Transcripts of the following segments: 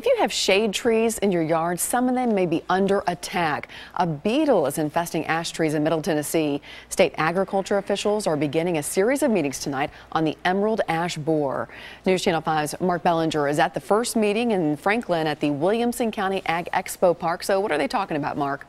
If you have shade trees in your yard, some of them may be under attack. A beetle is infesting ash trees in Middle Tennessee. State agriculture officials are beginning a series of meetings tonight on the emerald ash borer. News Channel 5's Mark Bellinger is at the first meeting in Franklin at the Williamson County Ag Expo Park. So what are they talking about, Mark?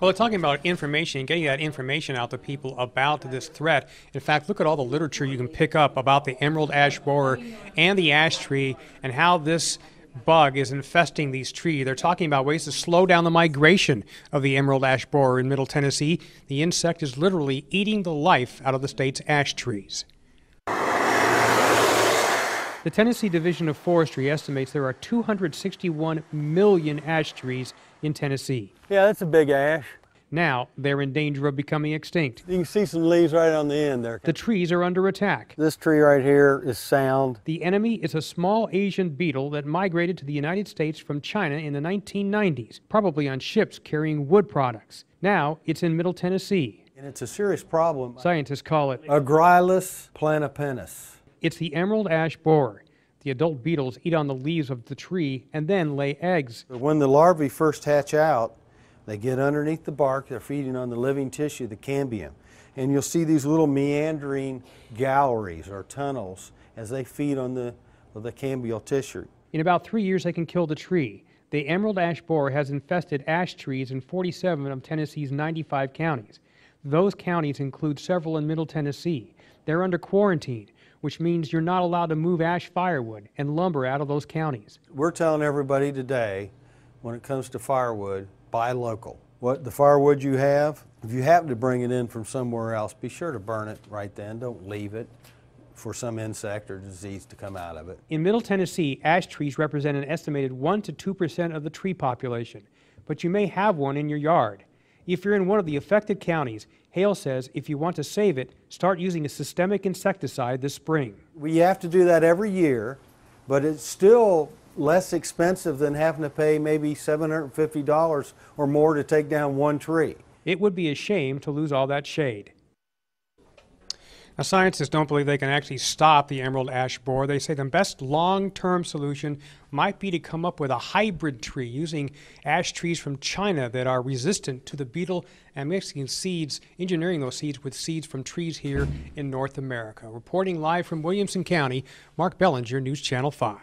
Well, talking about information, getting that information out to people about this threat. In fact, look at all the literature you can pick up about the emerald ash borer and the ash tree and how this bug is infesting these trees. They're talking about ways to slow down the migration of the emerald ash borer in Middle Tennessee. The insect is literally eating the life out of the state's ash trees. The Tennessee Division of Forestry estimates there are 261 million ash trees in Tennessee. Yeah, that's a big ash. Now they're in danger of becoming extinct. You can see some leaves right on the end there. The trees are under attack. This tree right here is sound. The enemy is a small Asian beetle that migrated to the United States from China in the 1990s, probably on ships carrying wood products. Now it's in Middle Tennessee. And it's a serious problem. Scientists call it Agrilus planipennis. It's the emerald ash borer. The adult beetles eat on the leaves of the tree and then lay eggs. When the larvae first hatch out, they get underneath the bark, they're feeding on the living tissue, the cambium. And you'll see these little meandering galleries or tunnels as they feed on the, the cambial tissue. In about three years, they can kill the tree. The emerald ash borer has infested ash trees in 47 of Tennessee's 95 counties. Those counties include several in Middle Tennessee. They're under quarantine which means you're not allowed to move ash firewood and lumber out of those counties. We're telling everybody today, when it comes to firewood, buy local. What the firewood you have, if you happen to bring it in from somewhere else, be sure to burn it right then. Don't leave it for some insect or disease to come out of it. In Middle Tennessee, ash trees represent an estimated 1 to 2% of the tree population, but you may have one in your yard. If you're in one of the affected counties, Hale says if you want to save it, start using a systemic insecticide this spring. We have to do that every year, but it's still less expensive than having to pay maybe $750 or more to take down one tree. It would be a shame to lose all that shade. Now, scientists don't believe they can actually stop the emerald ash borer. They say the best long term solution might be to come up with a hybrid tree using ash trees from China that are resistant to the beetle and mixing seeds, engineering those seeds with seeds from trees here in North America. Reporting live from Williamson County, Mark Bellinger, News Channel 5.